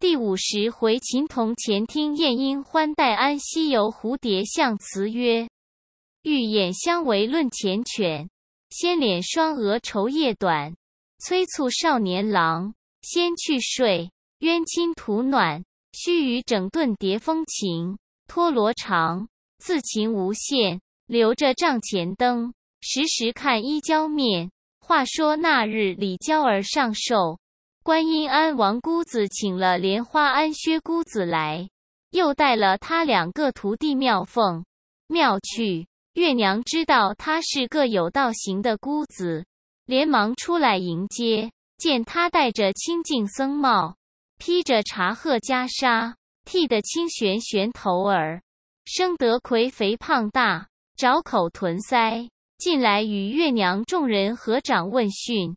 第五十回，琴童前听燕莺欢，戴安西游蝴蝶向辞曰：“玉眼相为论缱绻，先脸双蛾愁夜短。催促少年郎，先去睡，鸳亲图暖。须臾整顿蝶风情，脱罗长，自情无限。留着帐前灯，时时看伊娇面。”话说那日，李娇儿上寿。观音庵王姑子请了莲花庵薛姑子来，又带了他两个徒弟妙凤、妙趣。月娘知道他是个有道行的姑子，连忙出来迎接。见他戴着清净僧帽，披着茶褐袈裟，剃得清玄玄头儿，生得魁肥胖大，着口臀腮，进来与月娘众人合掌问讯。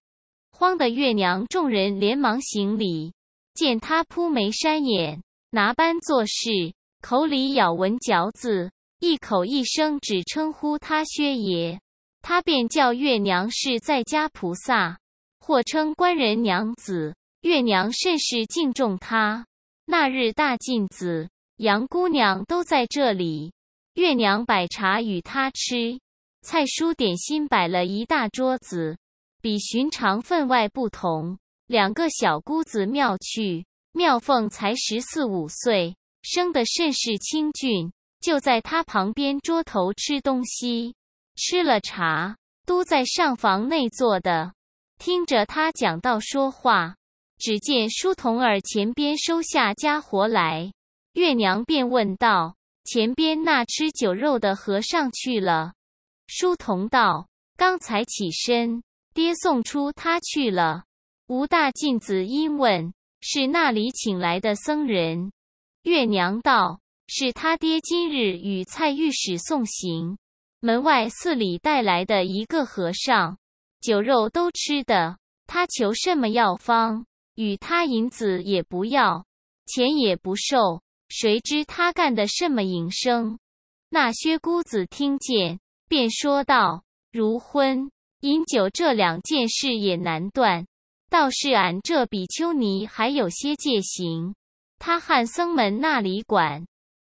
慌的月娘，众人连忙行礼。见他扑眉山眼，拿班做事，口里咬文嚼字，一口一声只称呼他薛爷，他便叫月娘是在家菩萨，或称官人娘子。月娘甚是敬重他。那日大镜子、杨姑娘都在这里，月娘摆茶与他吃，菜蔬点心摆了一大桌子。比寻常分外不同，两个小姑子妙趣妙凤才十四五岁，生得甚是清俊，就在他旁边桌头吃东西，吃了茶，都在上房内坐的，听着他讲道说话。只见书童儿前边收下家伙来，月娘便问道：“前边那吃酒肉的和尚去了？”书童道：“刚才起身。”爹送出他去了。吴大进子因问：“是那里请来的僧人？”月娘道：“是他爹今日与蔡御史送行，门外寺里带来的一个和尚，酒肉都吃的。他求什么药方，与他银子也不要，钱也不受。谁知他干的什么营生？”那薛姑子听见，便说道：“如婚。”饮酒这两件事也难断，倒是俺这比丘尼还有些戒行，他汉僧们那里管。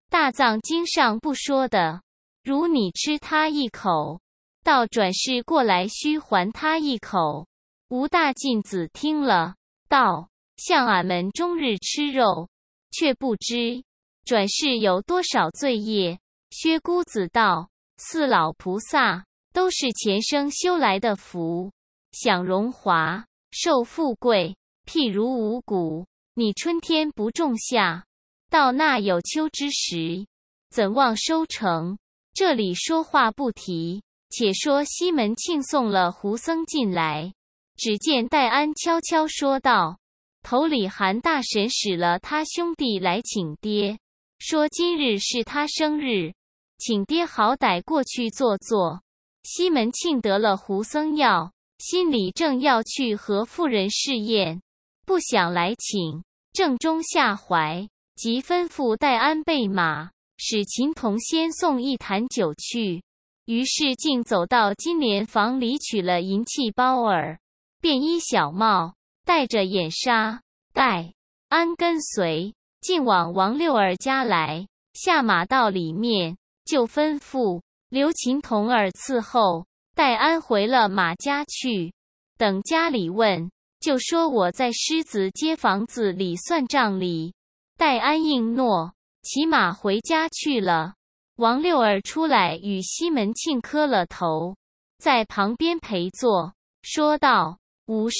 大藏经上不说的，如你吃他一口，到转世过来须还他一口。吴大进子听了道：“像俺们终日吃肉，却不知转世有多少罪业。”薛姑子道：“四老菩萨。”都是前生修来的福，享荣华，受富贵。譬如五谷，你春天不种下，到那有秋之时，怎望收成？这里说话不提，且说西门庆送了胡僧进来，只见戴安悄悄说道：“头里韩大神使了他兄弟来请爹，说今日是他生日，请爹好歹过去坐坐。”西门庆得了胡僧药，心里正要去和妇人试验，不想来请，正中下怀，即吩咐戴安备马，使秦童先送一坛酒去。于是竟走到金莲房里取了银器包儿，便衣小帽，戴着眼纱，戴安跟随，竟往王六儿家来。下马到里面，就吩咐。刘琴童儿伺候，戴安回了马家去，等家里问，就说我在狮子街房子里算账哩。戴安应诺，骑马回家去了。王六儿出来与西门庆磕了头，在旁边陪坐，说道：“无事，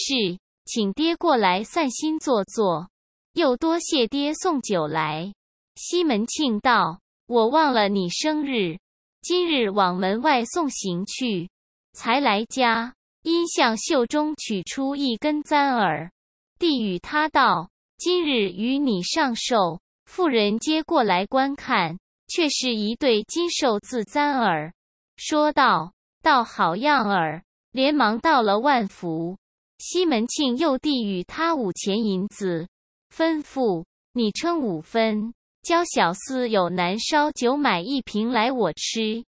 请爹过来散心坐坐，又多谢爹送酒来。”西门庆道：“我忘了你生日。”今日往门外送行去，才来家，因向袖中取出一根簪儿，递与他道：“今日与你上寿。”妇人接过来观看，却是一对金寿字簪儿，说道：“道好样儿！”连忙道了万福。西门庆又递与他五钱银子，吩咐：“你称五分。”教小厮有难烧酒买一瓶来我吃。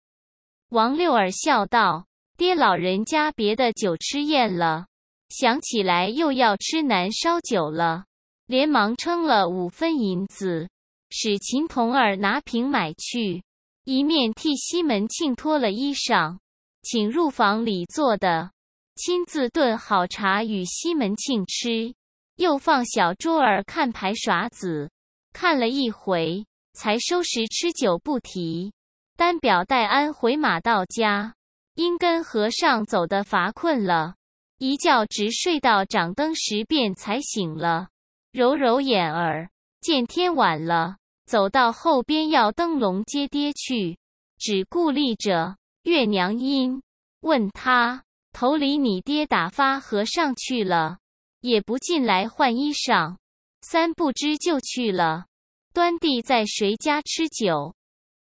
王六儿笑道：“爹老人家别的酒吃厌了，想起来又要吃难烧酒了。”连忙称了五分银子，使秦童儿拿瓶买去，一面替西门庆脱了衣裳，请入房里坐的，亲自炖好茶与西门庆吃，又放小桌儿看牌耍子。看了一回，才收拾吃酒不提。单表戴安回马到家，因跟和尚走得乏困了，一觉直睡到掌灯时便才醒了，揉揉眼儿，见天晚了，走到后边要灯笼接爹去，只顾立着。月娘音，问他：“头里你爹打发和尚去了，也不进来换衣裳？”三不知就去了，端地在谁家吃酒？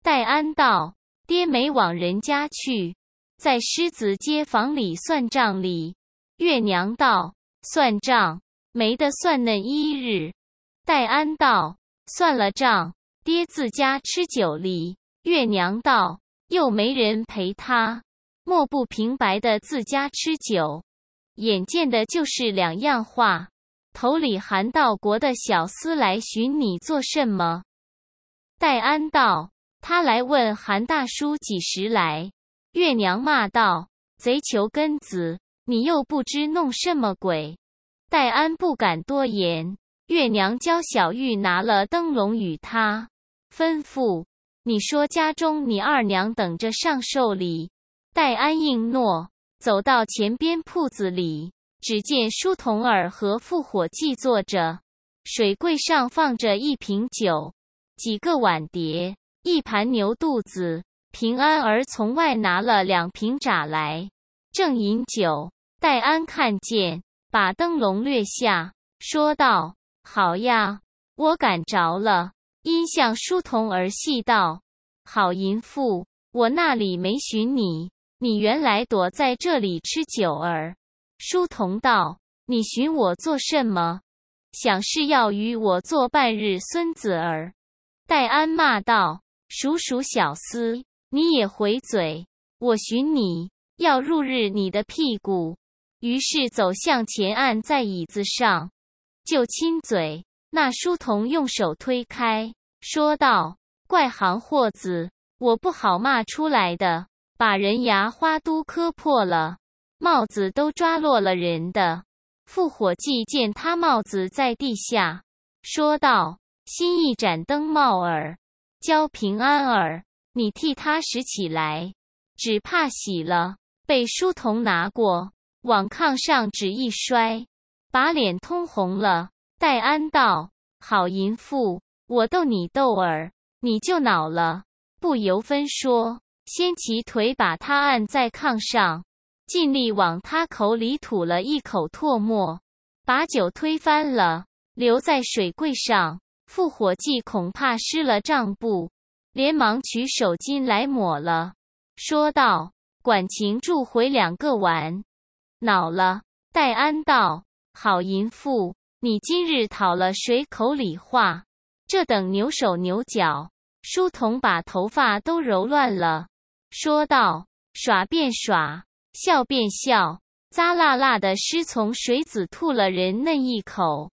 戴安道：“爹没往人家去，在狮子街坊里算账里。”月娘道：“算账没得算嫩一日。”戴安道：“算了账，爹自家吃酒哩。”月娘道：“又没人陪他，莫不平白的自家吃酒？眼见的就是两样话。”头里韩道国的小厮来寻你做什么？戴安道：“他来问韩大叔几时来。”月娘骂道：“贼求根子，你又不知弄什么鬼。”戴安不敢多言。月娘教小玉拿了灯笼与他，吩咐：“你说家中你二娘等着上寿礼。”戴安应诺，走到前边铺子里。只见书童儿和复伙计坐着，水柜上放着一瓶酒，几个碗碟，一盘牛肚子。平安儿从外拿了两瓶盏来，正饮酒。戴安看见，把灯笼略下，说道：“好呀，我赶着了。”因向书童儿戏道：“好淫妇，我那里没寻你，你原来躲在这里吃酒儿。”书童道：“你寻我做什么？想是要与我做半日孙子儿。”戴安骂道：“鼠鼠小厮，你也回嘴！我寻你要入日你的屁股。”于是走向前，按在椅子上，就亲嘴。那书童用手推开，说道：“怪行货子，我不好骂出来的，把人牙花都磕破了。”帽子都抓落了人的。复火计见他帽子在地下，说道：“新一盏灯帽儿，交平安儿，你替他拾起来，只怕洗了被书童拿过，往炕上只一摔，把脸通红了。”戴安道：“好淫妇，我逗你逗儿，你就恼了，不由分说，掀起腿把他按在炕上。”尽力往他口里吐了一口唾沫，把酒推翻了，留在水柜上。复活计恐怕湿了账簿，连忙取手巾来抹了，说道：“管情注回两个碗。”恼了戴安道：“好淫妇，你今日讨了谁口里话？这等牛手牛脚，书童把头发都揉乱了。”说道：“耍便耍。”笑便笑，咂啦啦的，师从水子吐了人嫩一口。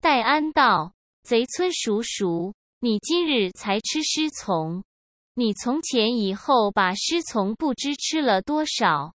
戴安道：“贼村叔叔，你今日才吃师从，你从前以后把师从不知吃了多少。”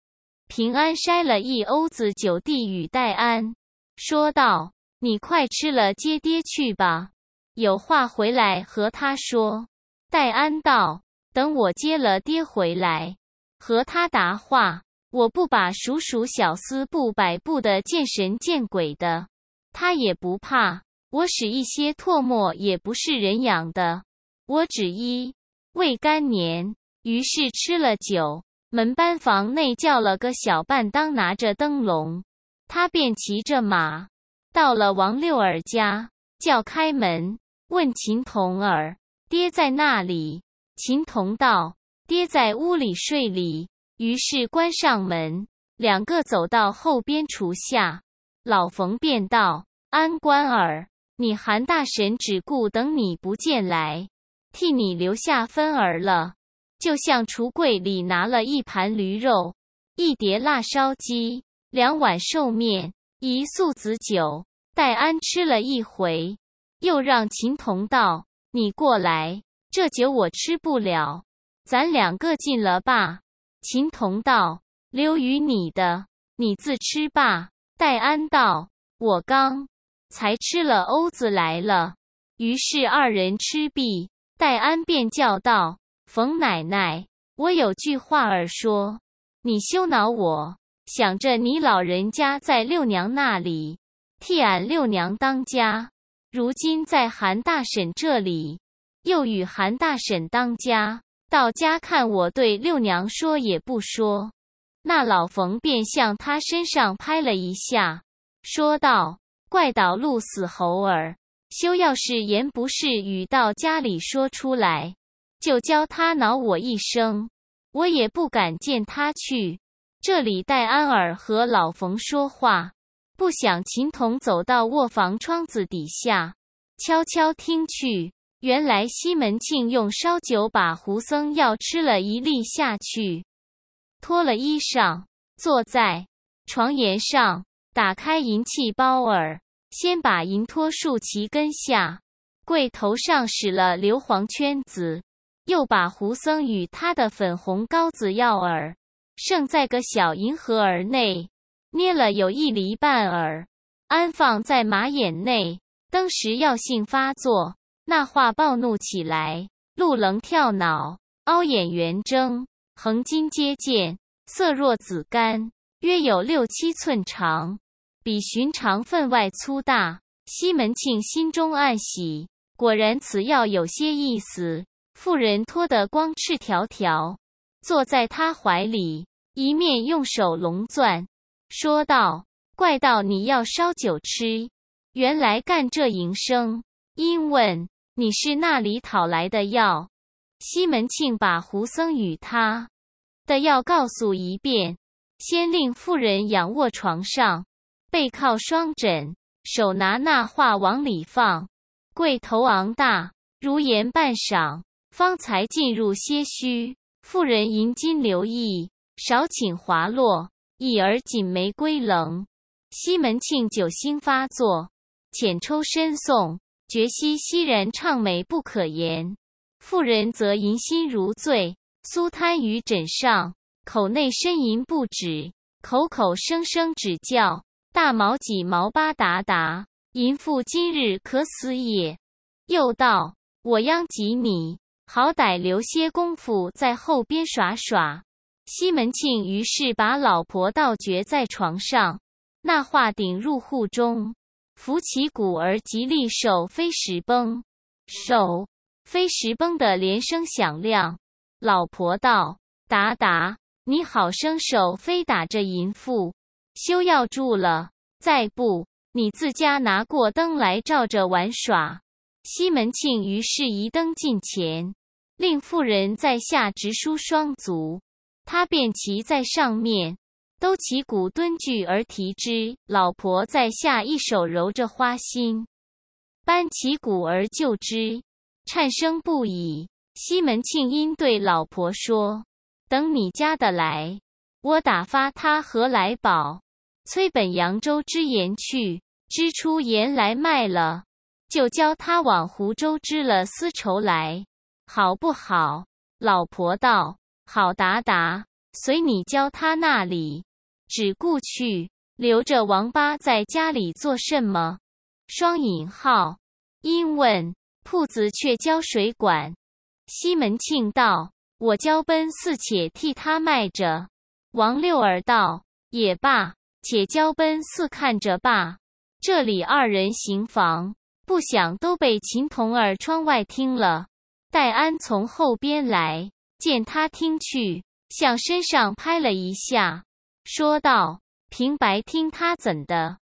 平安筛了一瓯子酒，递与戴安，说道：“你快吃了，接爹去吧，有话回来和他说。”戴安道：“等我接了爹回来，和他答话。”我不把鼠鼠小厮不摆布的见神见鬼的，他也不怕。我使一些唾沫也不是人养的。我只一未干年，于是吃了酒。门班房内叫了个小半当拿着灯笼，他便骑着马到了王六儿家，叫开门，问秦童儿爹在那里。秦童道：“爹在屋里睡哩。”于是关上门，两个走到后边厨下，老冯便道：“安官儿，你韩大神只顾等你不见来，替你留下分儿了。就向橱柜里拿了一盘驴肉，一碟辣烧鸡，两碗寿面，一素子酒。戴安吃了一回，又让秦童道：‘你过来，这酒我吃不了，咱两个进了吧。’”秦童道：“留与你的，你自吃吧。”戴安道：“我刚才吃了欧子来了。”于是二人吃毕，戴安便叫道：“冯奶奶，我有句话儿说，你休恼我。想着你老人家在六娘那里替俺六娘当家，如今在韩大婶这里又与韩大婶当家。”到家看，我对六娘说也不说，那老冯便向他身上拍了一下，说道：“怪倒鹿死猴儿，休要是言不是语到家里说出来，就教他恼我一声，我也不敢见他去。这里戴安儿和老冯说话，不想秦童走到卧房窗子底下，悄悄听去。”原来西门庆用烧酒把胡僧药吃了一粒下去，脱了衣裳，坐在床沿上，打开银器包儿，先把银托竖其根下，柜头上使了硫磺圈子，又把胡僧与他的粉红膏子药饵盛在个小银盒儿内，捏了有一厘半儿，安放在马眼内，登时药性发作。那话暴怒起来，鹿棱跳脑，凹眼圆睁，横筋接剑，色若紫干，约有六七寸长，比寻常分外粗大。西门庆心中暗喜，果然此药有些意思。妇人脱得光赤条条，坐在他怀里，一面用手龙钻，说道：“怪道你要烧酒吃，原来干这营生。”因问。你是那里讨来的药？西门庆把胡僧与他的药告诉一遍，先令妇人仰卧床上，背靠双枕，手拿那画往里放，柜头昂大，如言半晌，方才进入些虚。妇人银金留意，少顷滑落，一而锦眉归冷。西门庆酒兴发作，浅抽深送。觉兮息然，唱美不可言。妇人则淫心如醉，酥瘫于枕上，口内呻吟不止，口口声声指教，大毛几毛吧达达”。淫妇今日可死也！又道：“我殃及你，好歹留些功夫在后边耍耍。”西门庆于是把老婆倒绝在床上，那话顶入户中。扶起鼓儿，极力手飞石崩，手飞石崩的连声响亮。老婆道：“达达，你好生手飞打着淫妇，休要住了。再不，你自家拿过灯来照着玩耍。”西门庆于是移灯近前，令妇人在下直梳双足，他便骑在上面。都起鼓蹲踞而提之，老婆在下一手揉着花心，搬起鼓而就之，颤声不已。西门庆因对老婆说：“等你家的来，我打发他和来宝催本扬州之盐去，织出盐来卖了，就教他往湖州织了丝绸来，好不好？”老婆道：“好，达达，随你教他那里。”只顾去，留着王八在家里做什么？双引号，因问铺子却浇水管？西门庆道：“我交奔四，且替他卖着。”王六儿道：“也罢，且交奔四看着罢。”这里二人行房，不想都被秦童儿窗外听了。戴安从后边来，见他听去，向身上拍了一下。说道：“平白听他怎的？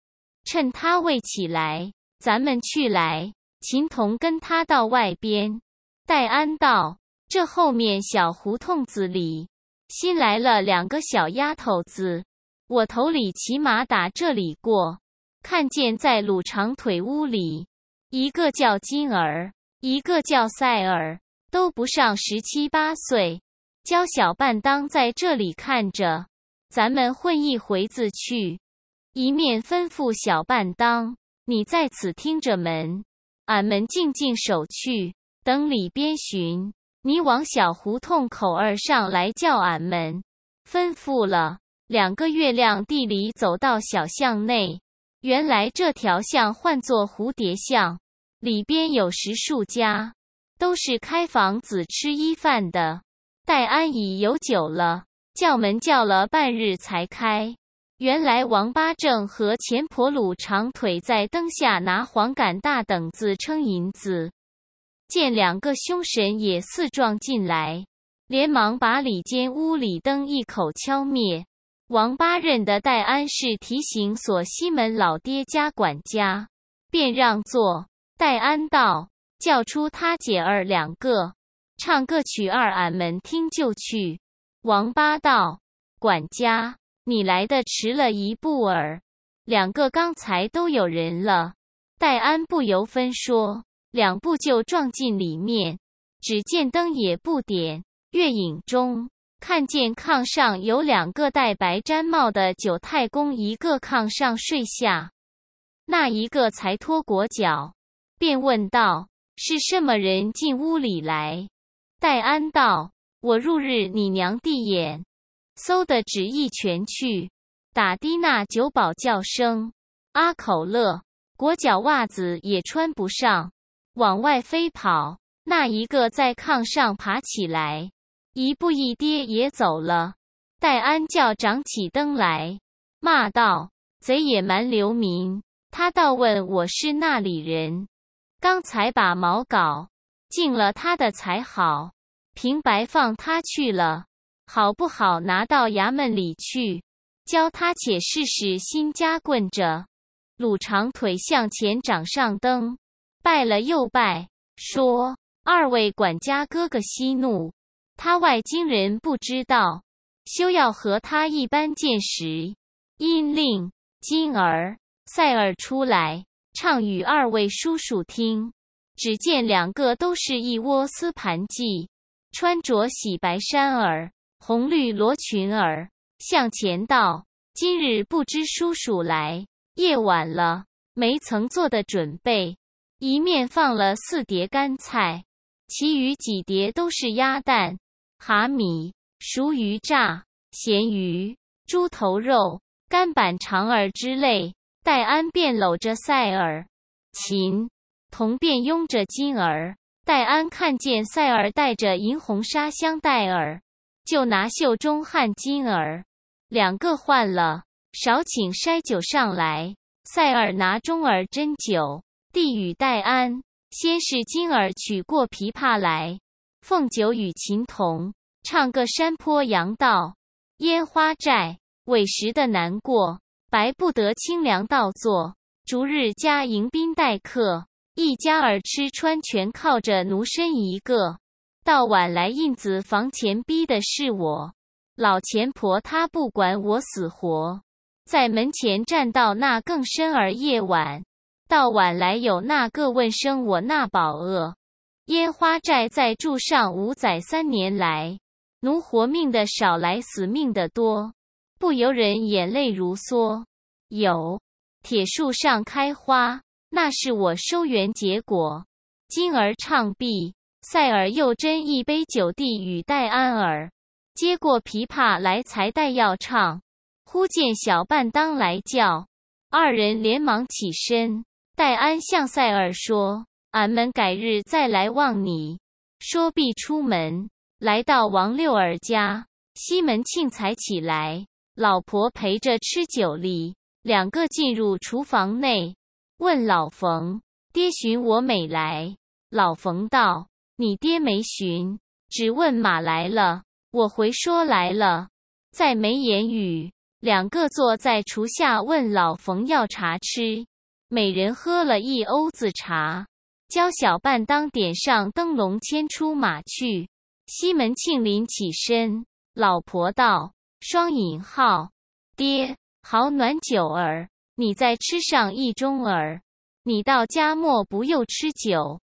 趁他未起来，咱们去来。秦童跟他到外边。”戴安道：“这后面小胡同子里，新来了两个小丫头子。我头里骑马打这里过，看见在鲁长腿屋里，一个叫金儿，一个叫赛儿，都不上十七八岁，娇小半当，在这里看着。”咱们混一回子去，一面吩咐小半当，你在此听着门，俺们静静守去，等里边寻你。往小胡同口儿上来叫俺们。吩咐了两个月亮地里走到小巷内，原来这条巷唤作蝴蝶巷，里边有十数家，都是开房子吃衣饭的。戴安已有酒了。叫门叫了半日才开，原来王八正和钱婆鲁长腿在灯下拿黄杆大等子称银子，见两个凶神也似撞进来，连忙把里间屋里灯一口敲灭。王八认得戴安是提醒锁西门老爹家管家，便让座。戴安道：“叫出他姐儿两个，唱个曲儿，俺们听就去。”王八道，管家，你来的迟了一步儿，两个刚才都有人了。戴安不由分说，两步就撞进里面，只见灯也不点，月影中看见炕上有两个戴白毡帽的九太公，一个炕上睡下，那一个才脱裹脚，便问道：“是什么人进屋里来？”戴安道。我入日，你娘地眼，嗖的只一拳去，打的那酒保叫声阿口乐，裹脚袜子也穿不上，往外飞跑。那一个在炕上爬起来，一步一跌也走了。戴安叫长起灯来，骂道：“贼野蛮流民！”他倒问我是那里人，刚才把毛搞进了他的才好。平白放他去了，好不好？拿到衙门里去，教他且试试新家棍着，鲁长腿向前掌上蹬，拜了又拜，说：“二位管家哥哥息怒，他外京人不知道，休要和他一般见识。”因令金儿、赛儿出来唱与二位叔叔听，只见两个都是一窝私盘计。穿着洗白衫儿、红绿罗裙儿，向前道：“今日不知叔叔来，夜晚了，没曾做的准备。一面放了四碟干菜，其余几碟都是鸭蛋、蛤米、熟鱼炸、咸鱼、猪头肉、干板肠儿之类。”戴安便搂着赛儿，秦童便拥着金儿。戴安看见赛尔带着银红纱香袋儿，就拿袖中汗巾儿两个换了，少请筛酒上来。赛尔拿中儿斟酒，递与戴安。先是金儿取过琵琶来，凤酒与琴同唱个山坡羊道：烟花寨委实的难过，白不得清凉道坐，逐日加迎宾待客。一家儿吃穿全靠着奴身一个，到晚来印子房前逼的是我，老钱婆她不管我死活，在门前站到那更深儿夜晚，到晚来有那个问声我那宝恶，烟花寨在住上五载三年来，奴活命的少来死命的多，不由人眼泪如梭。有铁树上开花。那是我收圆结果，今儿唱毕，塞尔又斟一杯酒递与戴安儿，接过琵琶来，才待要唱，忽见小半当来叫，二人连忙起身。戴安向塞尔说：“俺们改日再来望你。”说毕，出门来到王六儿家，西门庆才起来，老婆陪着吃酒哩。两个进入厨房内。问老冯，爹寻我美来。老冯道：“你爹没寻，只问马来了。”我回说来了，再没言语。两个坐在厨下，问老冯要茶吃，每人喝了一瓯子茶。教小半当点上灯笼，牵出马去。西门庆临起身，老婆道：“双引号，爹好暖酒儿。”你再吃上一盅儿，你到家莫不又吃酒？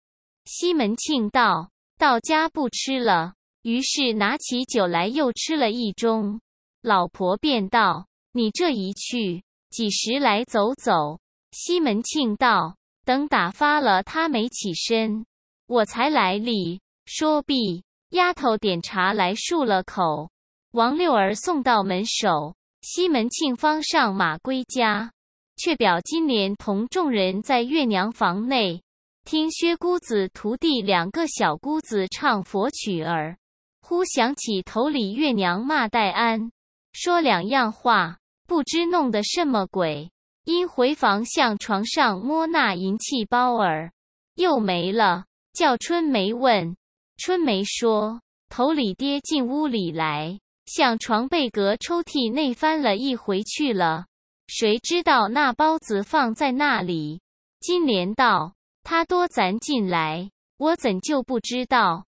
西门庆道：“到家不吃了。”于是拿起酒来又吃了一盅。老婆便道：“你这一去，几时来走走？”西门庆道：“等打发了他，没起身，我才来哩。”说毕，丫头点茶来漱了口，王六儿送到门首，西门庆方上马归家。却表今年同众人在月娘房内，听薛姑子徒弟两个小姑子唱佛曲儿，忽想起头里月娘骂戴安，说两样话，不知弄得什么鬼。因回房向床上摸那银器包儿，又没了，叫春梅问。春梅说头里爹进屋里来，向床被格抽屉内翻了一回去了。谁知道那包子放在那里？金莲道：“他多咱进来，我怎就不知道？”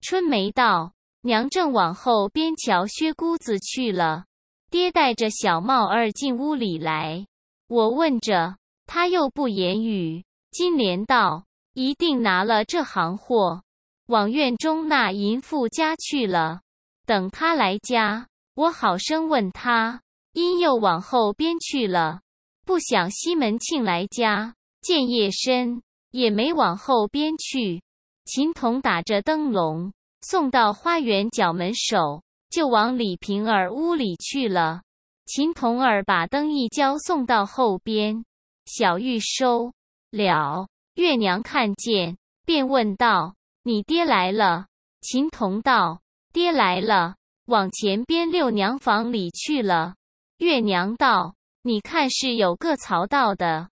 春梅道：“娘正往后边瞧薛姑子去了。爹带着小帽儿进屋里来，我问着，他又不言语。”金莲道：“一定拿了这行货，往院中那淫妇家去了。等他来家，我好生问他。”因又往后边去了，不想西门庆来家，见夜深也没往后边去。秦童打着灯笼送到花园角门首，就往李瓶儿屋里去了。秦童儿把灯一交送到后边，小玉收了。月娘看见，便问道：“你爹来了？”秦童道：“爹来了，往前边六娘房里去了。”月娘道：“你看是有个曹道的，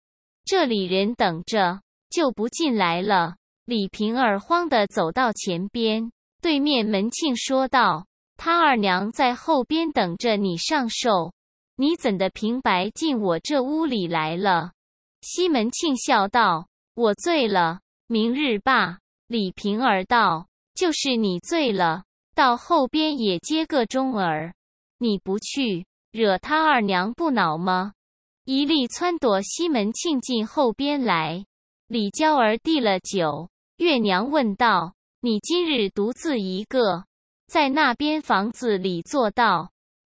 这里人等着，就不进来了。”李瓶儿慌的走到前边，对面门庆说道：“他二娘在后边等着你上寿，你怎的平白进我这屋里来了？”西门庆笑道：“我醉了，明日罢。”李瓶儿道：“就是你醉了，到后边也接个钟儿，你不去。”惹他二娘不恼吗？一力撺掇西门庆进后边来。李娇儿递了酒。月娘问道：“你今日独自一个，在那边房子里坐到？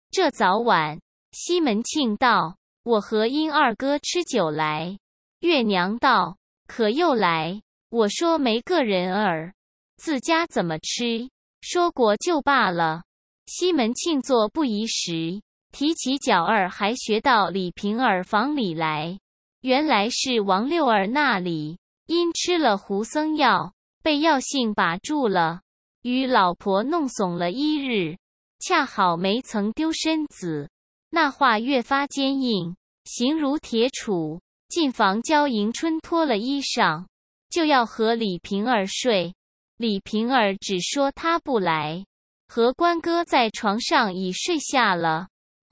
这早晚？”西门庆道：“我和英二哥吃酒来。”月娘道：“可又来？我说没个人儿，自家怎么吃？说过就罢了。”西门庆坐不移时。提起角儿，还学到李瓶儿房里来。原来是王六儿那里，因吃了胡僧药，被药性把住了，与老婆弄怂了一日，恰好没曾丢身子。那话越发坚硬，形如铁杵。进房教迎春脱了衣裳，就要和李瓶儿睡。李瓶儿只说他不来，和关哥在床上已睡下了。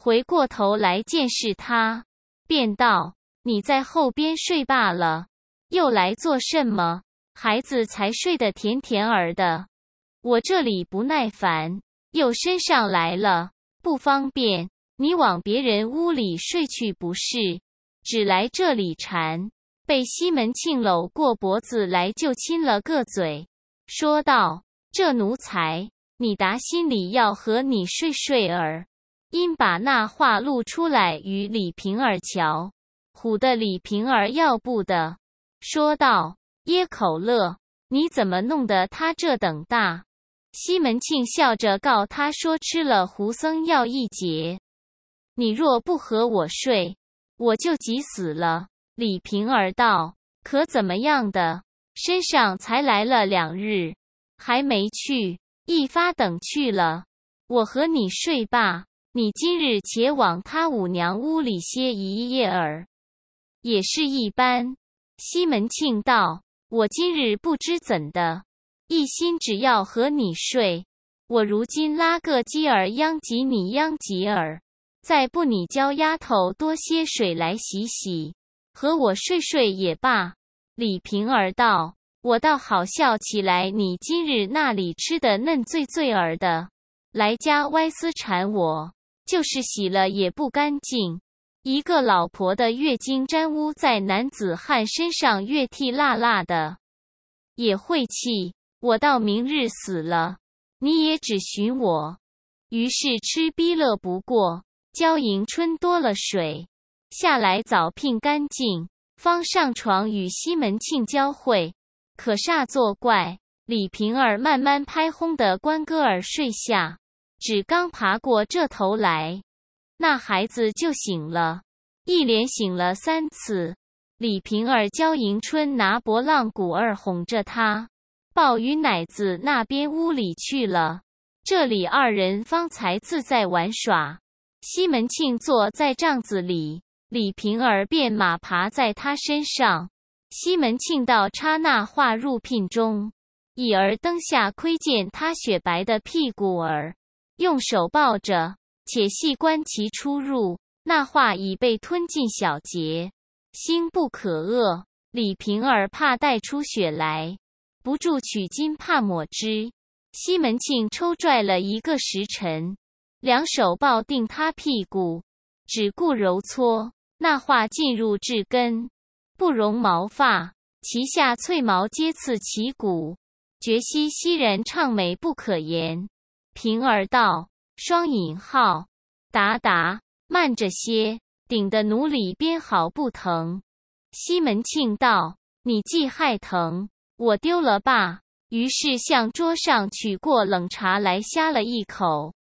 回过头来，见是他，便道：“你在后边睡罢了，又来做甚么？孩子才睡得甜甜儿的，我这里不耐烦，又身上来了，不方便。你往别人屋里睡去不是？只来这里缠，被西门庆搂过脖子来，就亲了个嘴，说道：‘这奴才，你打心里要和你睡睡儿。’”因把那话露出来与李瓶儿瞧，唬的李瓶儿要不得，说道：“耶口乐，你怎么弄得他这等大？”西门庆笑着告他说：“吃了胡僧药一劫，你若不和我睡，我就急死了。”李瓶儿道：“可怎么样的？身上才来了两日，还没去，一发等去了，我和你睡吧。”你今日且往他五娘屋里歇一夜儿，也是一般。西门庆道：“我今日不知怎的，一心只要和你睡。我如今拉个鸡儿，殃及你，殃及儿。再不你教丫头多些水来洗洗，和我睡睡也罢。”李瓶儿道：“我倒好笑起来，你今日那里吃的嫩醉醉儿的，来家歪思缠我。”就是洗了也不干净，一个老婆的月经沾污在男子汉身上，越剃辣辣的，也晦气。我到明日死了，你也只寻我。于是吃逼乐不过娇迎春多了水，下来早聘干净，方上床与西门庆交会，可煞作怪。李瓶儿慢慢拍哄的关哥儿睡下。只刚爬过这头来，那孩子就醒了，一连醒了三次。李瓶儿教迎春拿拨浪鼓儿哄着他，抱鱼奶子那边屋里去了。这里二人方才自在玩耍。西门庆坐在帐子里，李瓶儿便马爬在他身上。西门庆到刹那化入聘中，已儿灯下窥见他雪白的屁股儿。用手抱着，且细观其出入。那话已被吞进小节，心不可遏。李瓶儿怕带出血来，不住取巾怕抹之。西门庆抽拽了一个时辰，两手抱定他屁股，只顾揉搓。那话进入至根，不容毛发，其下翠毛皆刺其骨，觉悉兮人唱美不可言。平儿道：“双引号，达达，慢着些，顶的奴里边毫不疼。”西门庆道：“你既害疼，我丢了吧。”于是向桌上取过冷茶来，呷了一口，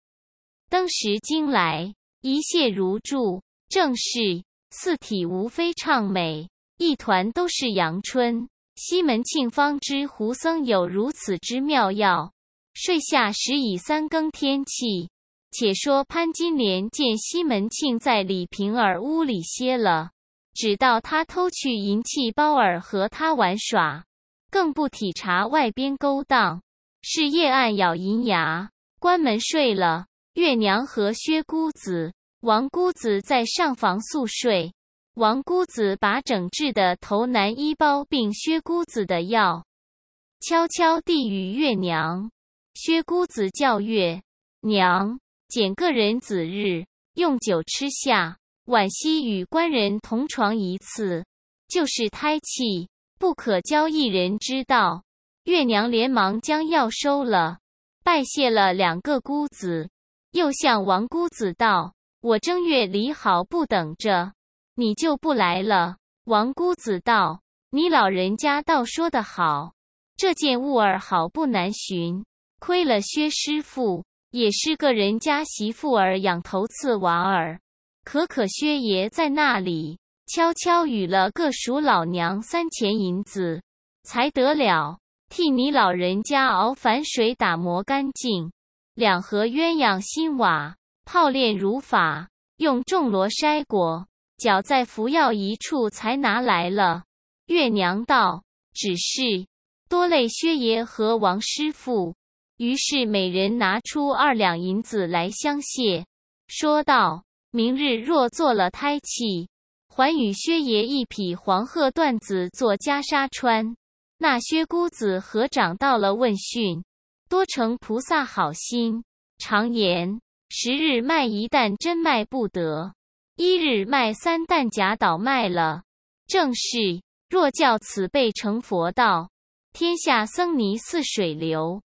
登时惊来，一泻如注，正是四体无非畅美，一团都是阳春。西门庆方知胡僧有如此之妙药。睡下时已三更天气。且说潘金莲见西门庆在李瓶儿屋里歇了，只道他偷去银器包儿和他玩耍，更不体察外边勾当，是夜暗咬银牙，关门睡了。月娘和薛姑子、王姑子在上房宿睡，王姑子把整治的头男衣包并薛姑子的药，悄悄地与月娘。薛姑子叫月娘捡个人子日用酒吃下，晚夕与官人同床一次，就是胎气，不可教一人知道。月娘连忙将药收了，拜谢了两个姑子，又向王姑子道：“我正月里好不等着，你就不来了。”王姑子道：“你老人家倒说得好，这件物儿好不难寻。”亏了薛师傅，也是个人家媳妇儿养头次娃儿，可可薛爷在那里悄悄与了个熟老娘三钱银子，才得了替你老人家熬反水打磨干净，两盒鸳鸯新瓦泡炼如法，用重罗筛果，搅在服药一处才拿来了。月娘道：“只是多累薛爷和王师傅。”于是每人拿出二两银子来相谢，说道：“明日若做了胎气，还与薛爷一匹黄鹤缎子做袈裟穿。”那薛姑子合掌到了问讯，多承菩萨好心。常言：十日卖一担，真卖不得；一日卖三担，假倒卖了。正是：若教此辈成佛道，天下僧尼似水流。